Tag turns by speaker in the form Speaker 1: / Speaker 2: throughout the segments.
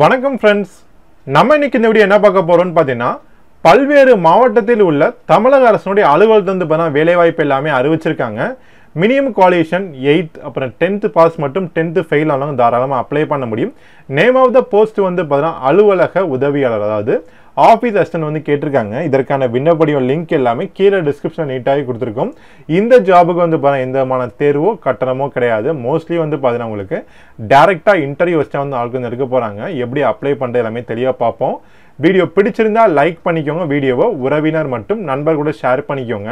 Speaker 1: வணக்கம் ஃப்ரெண்ட்ஸ் நம்ம இன்னைக்கு இந்த வீடியோ என்ன பார்க்க போகிறோம்னு பார்த்தீங்கன்னா பல்வேறு மாவட்டத்தில் உள்ள தமிழக அரசனுடைய தந்து பார்த்தா வேலைவாய்ப்பு எல்லாமே அறிவிச்சிருக்காங்க மினிமம் குவாலிஃபிகேஷன் எயித் அப்புறம் டென்த்து பாஸ் மட்டும் டென்த்து ஃபெயில் ஆனாலும் தாராளமாக அப்ளை பண்ண முடியும் நேம் ஆஃப் த போஸ்ட் வந்து பார்த்தீங்கன்னா அலுவலக உதவியாளர் அதாவது ஆஃபீஸ் அஸ்டன் வந்து கேட்டிருக்காங்க இதற்கான விண்ணப்படியும் லிங்க் எல்லாமே கீழே டிஸ்கிரிப்ஷன் நீட்டாகவே கொடுத்துருக்கோம் இந்த ஜாபுக்கு வந்து பார்த்தீங்கன்னா எந்த விதமான தேர்வோ கட்டணமோ கிடையாது மோஸ்ட்லி வந்து பார்த்தீங்கன்னா உங்களுக்கு டேரெக்டாக இன்டர்வியூ வச்சா வந்து ஆளுக்கு எடுக்க போகிறாங்க எப்படி அப்ளை பண்ணுறது எல்லாமே தெளிவாக பார்ப்போம் வீடியோ பிடிச்சிருந்தா லைக் பண்ணிக்கோங்க வீடியோவை உறவினர் மட்டும் நண்பர் கூட ஷேர் பண்ணிக்கோங்க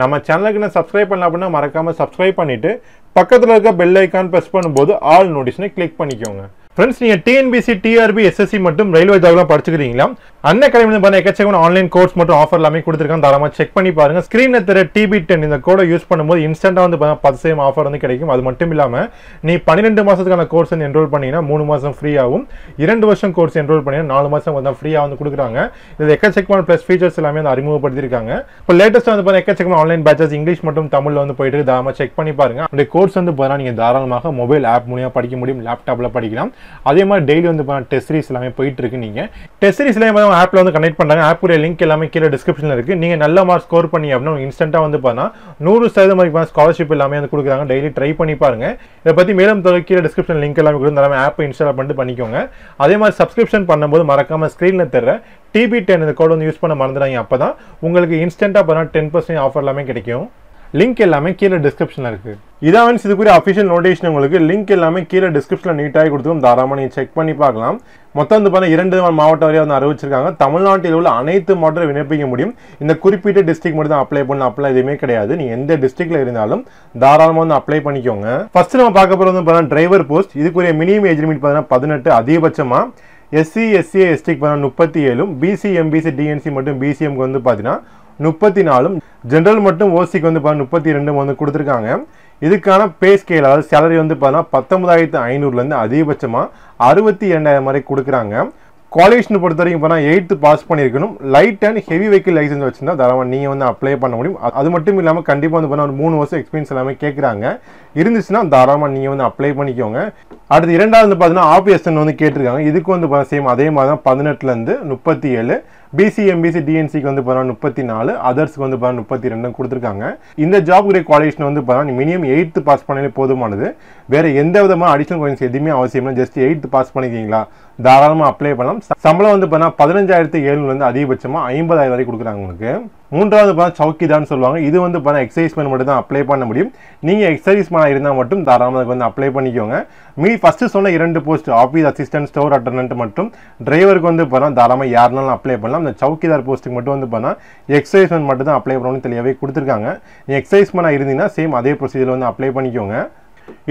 Speaker 1: நம்ம சேனலுக்கு நான் சப்ஸ்கிரைப் பண்ணல அப்படின்னா மறக்காமல் சப்ஸ்கிரைப் பண்ணிவிட்டு பக்கத்தில் இருக்க பெல் ஐக்கான் ப்ரெஸ் பண்ணும்போது ஆல் நோட்டீஸ்னு கிளிக் பண்ணிக்கோங்க ஃப்ரெண்ட்ஸ் நீங்கள் டிஎன்பிசி டிஆர்பி எஸ்எஸ்சி மட்டும் ரயில்வே ஜாப்லாம் படிச்சுக்கிறீங்களா அன்ன கடையில் பண்ண எக்கச்சக்கமான ஆன்லைன் கோர்ஸ் மட்டும் ஆஃபர் எல்லாமே கொடுத்துருக்காங்க தாராளமாக செக் பண்ணி பாருங்கள் ஸ்க்ரீனில் தெரிய டிபி டென் இந்த கோடை யூஸ் பண்ணும்போது இன்ஸ்டன்ட்டாக வந்து பத்து சேம் ஆஃபர் வந்து கிடைக்கும் அது மட்டும் இல்லாமல் நீ பன்னிரெண்டு மாதத்துக்கான கோர்ஸ் வந்து என்ரோல் பண்ணிங்கன்னா மூணு மாதம் ஃப்ரீயாகும் இரண்டு வருஷம் கோர்ஸ் என்ரோல் பண்ணிங்கன்னா நாலு மாதம் வந்து ஃப்ரீயாக வந்து கொடுக்குறாங்க இது எக்கச்சக்கமான ப்ளஸ் ஃபீச்சர்ஸ் எல்லாமே வந்து அறிமுகப்படுத்திருக்காங்க இப்போ லேட்டஸ்ட் வந்து பார்த்தீங்கன்னா எக்கச்சக்கமான ஆன்லைன் பேச்சஸ் இங்கிலீஷ் மட்டும் தமிழில் வந்து போயிட்டு தாராளமாக செக் பண்ணி பாருங்கள் அந்த கோர்ஸ் வந்து பார்த்தீங்கன்னா நீங்கள் தாராளமாக மொபைல் ஆப் மூலியமாக படிக்க முடியும் லேப்டாப்பில் படிக்கலாம் அதே மாதிரி டெய்லி வந்து டெஸ்ட் சீரிஸ் எல்லாமே போயிட்டுருக்கு நீங்கள் டெஸ்ட் சீரிஸ் எல்லாமே அவங்க ஆப்பில் வந்து கனெக்ட் பண்ணுறாங்க ஆப்புடைய லிங்க் எல்லாமே கீழே டிஸ்கிரிப்ஷன்ல இருக்குது நீங்கள் நல்ல மார்க் ஸ்கோர் பண்ணி அப்படின்னா இன்ஸ்டன்ட்டாக வந்து பார்த்தா நூறு சதவீதம் வரைக்கும் ஸ்காலர்ஷிப் எல்லாமே வந்து கொடுக்குறாங்க டெய்லி ட்ரை பண்ணி பாருங்க இதை பற்றி மேலும் கீழே டிஸ்கிரிப்ஷன் லிங்க் எல்லாமே கொடுத்து எல்லாமே ஆப் இன்ஸ்டால் பண்ணிட்டு பண்ணிக்கோங்க அதே மாதிரி சப்ஸ்கிரிப்ஷன் பண்ணும்போது மறக்காம ஸ்க்ரீனில் தர டிபி டென் இந்த கோடு வந்து யூஸ் பண்ண மறந்துடாங்க அப்போ தான் உங்களுக்கு இன்ஸ்டன்ட்டா பார்த்தா டென் பர்சன்ட் ஆஃபர் எல்லாமே கிடைக்கும் லிங்க் எல்லாமே கீழே டிஸ்கிரிப்ஷனில் இருக்குது இதான் இதுக்குரிய அஃபிஷியல் நோட்டிஃபிகேஷன் உங்களுக்கு லிங்க் எல்லாமே கீழே டிஸ்கிரிப்ஷனில் நீட்டாக கொடுத்துருக்கோம் தாராளமாக நீங்கள் செக் பண்ணி பார்க்கலாம் மொத்தம் வந்து பார்த்தீங்கன்னா இரண்டு மாவட்டம் வரையாக வந்து அறிவிச்சிருக்காங்க தமிழ்நாட்டில் உள்ள அனைத்து மாவட்டம் விண்ணப்பிக்க முடியும் இந்த குறிப்பிட்ட டிஸ்ட்ரிக் மட்டும் தான் அப்ளை பண்ண அப்ளை எதுவுமே கிடையாது நீங்கள் எந்த டிஸ்ட்ரிக்ட்ல இருந்தாலும் தாராளமாக வந்து அப்ளை பண்ணிக்கோங்க ஃபர்ஸ்ட் நம்ம பார்க்க போகிறது வந்து பார்த்தீங்கன்னா டிரைவர் போஸ்ட் இதுக்குரிய மினிமம் ஏஜ் லிமிட் பார்த்தீங்கன்னா பதினெட்டு அதிகபட்சமாக எஸ்சி எஸ்சி எஸ்டிக்கு பார்த்தீங்கன்னா முப்பத்தி ஏழும் பிசி எம்பிசி டிஎன்சி மற்றும் பிசிஎம்க்கு வந்து பார்த்தீங்கன்னா முப்பத்தி நாலும் ஜென்ரல் மட்டும் ஓசிக்கு வந்து பார்த்தா முப்பத்தி ரெண்டும் வந்து கொடுத்துருக்காங்க இதுக்கான பே ஸ்கேல் அதாவது சேலரி வந்து பார்த்தா பத்தொன்பதாயிரத்து ஐநூறுலேருந்து அதிகபட்சமாக அறுபத்தி இரண்டாயிரம் வரை கொடுக்குறாங்க குவாலிஃபிகேஷன் பொறுத்த வரைக்கும் இப்போ எயித்து பாஸ் பண்ணியிருக்கணும் light and heavy vehicle licence வச்சுருந்தா தரவன் நீங்கள் வந்து அப்ளை பண்ண முடியும் அது மட்டும் இல்லாமல் கண்டிப்பாக வந்து பார்த்தா ஒரு மூணு வருஷம் எக்ஸ்பீரியன்ஸ் எல்லாமே கேட்குறாங்க இருந்துச்சுன்னா தாராளமாக நீங்கள் வந்து அப்ளை பண்ணிக்கோங்க அடுத்து இரண்டாவது வந்து பார்த்தீங்கன்னா ஆபிஎஸ்என் வந்து கேட்டிருக்காங்க இதுக்கு வந்து பார்த்தா சேம் அதே மாதிரி தான் பதினெட்டுலேருந்து முப்பத்தி ஏழு பிசி எம்பிசி டிஎன்சிக்கு வந்து பார்த்தா முப்பத்தி நாலு அதர்ஸ்க்கு வந்து பார்த்தா முப்பத்தி ரெண்டும் கொடுத்துருக்காங்க இந்த ஜாப் கிரே குவாலிஃபிகேஷன் வந்து பார்த்தா மினிமம் எயித்து பாஸ் பண்ணாலே போதுமானது வேறு எந்த விதமான அடிஷனல் கோயின்ஸ் எதுவுமே அவசியம் இல்லை ஜஸ்ட் எயித்து பாஸ் பண்ணிக்கிங்களா தாராளமாக அப்ளை பண்ணலாம் சம்பளம் வந்து பார்த்தா பதினஞ்சாயிரத்து ஏழுநூறுலேருந்து அதிகபட்சமாக ஐம்பதாயிரம் வரை கொடுக்குறாங்க உங்களுக்கு மூன்றாவது பார்த்தா சவுக்கிதான்னு சொல்லுவாங்க இது வந்து பார்த்தா எக்ஸசைஸ் மேன் மட்டும் தான் அப்ளை பண்ண முடியும் நீங்கள் எக்ஸசைஸ் மேனாக இருந்தால் மட்டும் தாராளமாக வந்து அப்ளை பண்ணிக்கோங்க மீ ஃபஸ்ட்டு சொன்ன இரண்டு post office assistant store attendant மற்றும் டிரைவருக்கு வந்து பார்த்தா தாராளமாக யாருனாலும் அப்ளை பண்ணலாம் இந்த சவுக்கிதார் போஸ்ட்டுக்கு மட்டும் வந்து பார்த்தா எக்ஸசைஸ் மேன் மட்டும் தான் அப்ளை பண்ணணும்னு தெளிவாகவே கொடுத்துருக்காங்க நீங்கள் எக்ஸசைஸ் மேனாக இருந்தீங்கன்னா சேம் அதே ப்ரொசீஜர் வந்து அப்ளை பண்ணிக்கோங்க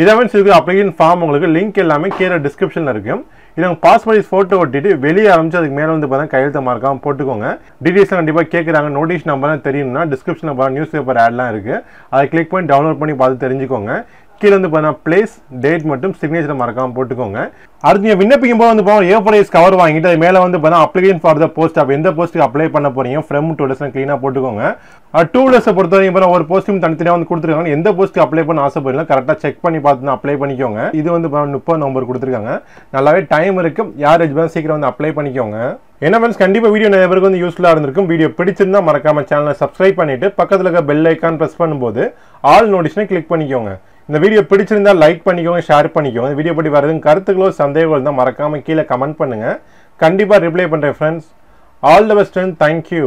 Speaker 1: இதவன்ஸ் இருக்கிற அப்ளிகேஷன் ஃபார்ம் உங்களுக்கு லிங்க் எல்லாமே கீழே டிஸ்கிரிப்ஷனில் இருக்கும் இதை பாஸ்போர்ட் பண்ணி ஃபோட்டோ ஒட்டிட்டு வெளியே ஆரம்பிச்சு அதுக்கு மேலே வந்து பார்த்தா கையெழுத்த மார்க்காம போட்டுக்கோங்க டீட்டெயில்ஸ்லாம் கண்டிப்பாக கேட்குறாங்க நோட்டீஸ் நம்பர்லாம் தெரியும்னா டிஸ்கிரிப்ஷனில் பார்த்தா நியூஸ் பேப்பர் ஆட்லாம் இருக்குது அதை கிளிக் பண்ணி டவுன்லோட் பண்ணி பார்த்து தெரிஞ்சுக்கோங்க கீழே வந்து பார்த்தா பிளேஸ் டேட் மட்டும் சிக்னேச்சர் மறக்காமல் போட்டுக்கோங்க அடுத்து நீங்கள் விண்ணப்பிக்கும் போது வந்து போகிறோம் ஏ ஃபோர் கவர் வாங்கிட்டு அது மேலே வந்து பார்த்தா அப்ளிகேஷன் ஃபார் த போஸ்ட் அப்போ எந்த போஸ்ட்டுக்கு அப்ளை பண்ண போகிறீங்க ஃப்ரம் டூ டேஸ்லாம் க்ளீனாக போட்டுக்கோங்க டூ டேஸை பொறுத்த வரைக்கும் இப்போ ஒரு போஸ்ட்டும் தனித்தனியாக வந்து கொடுத்துருக்காங்க எந்த போஸ்ட்டுக்கு அப்ளை பண்ண ஆசைப்படுறீங்க கரெக்டாக செக் பண்ணி பார்த்து அப்ளை பண்ணிக்கோங்க இது வந்து முப்பது நம்பர் கொடுத்துருக்காங்க நல்லாவே டைம் இருக்கும் யார் பண்ணால் சீக்கிரம் வந்து அப்ளை பண்ணிக்கோங்க என்ன ஃப்ரெண்ட்ஸ் கண்டிப்பாக வீடியோ நிறைய பேருக்கு வந்து யூஸ்ஃபுல்லாக இருந்திருக்கும் வீடியோ பிடிச்சிருந்தா மறக்காமல் சேனலை சப்ஸ்கிரைப் பண்ணிட்டு பக்கத்தில் இருக்க பெல் ஐக்கான் ப்ரெஸ் பண்ணும்போது ஆல் நோட்டிஷனை கிளிக் பண்ணிக்கோங்க இந்த வீடியோ பிடிச்சிருந்தால் லைக் பண்ணிக்கோங்க ஷேர் பண்ணிக்கோங்க இந்த வீடியோ படி வரதும் கருத்துக்களோ சந்தேகங்கள் தான் மறக்காமல் கீழே கமெண்ட் பண்ணுங்கள் கண்டிப்பாக ரிப்ளை பண்ணுறேன் friends all the best and thank you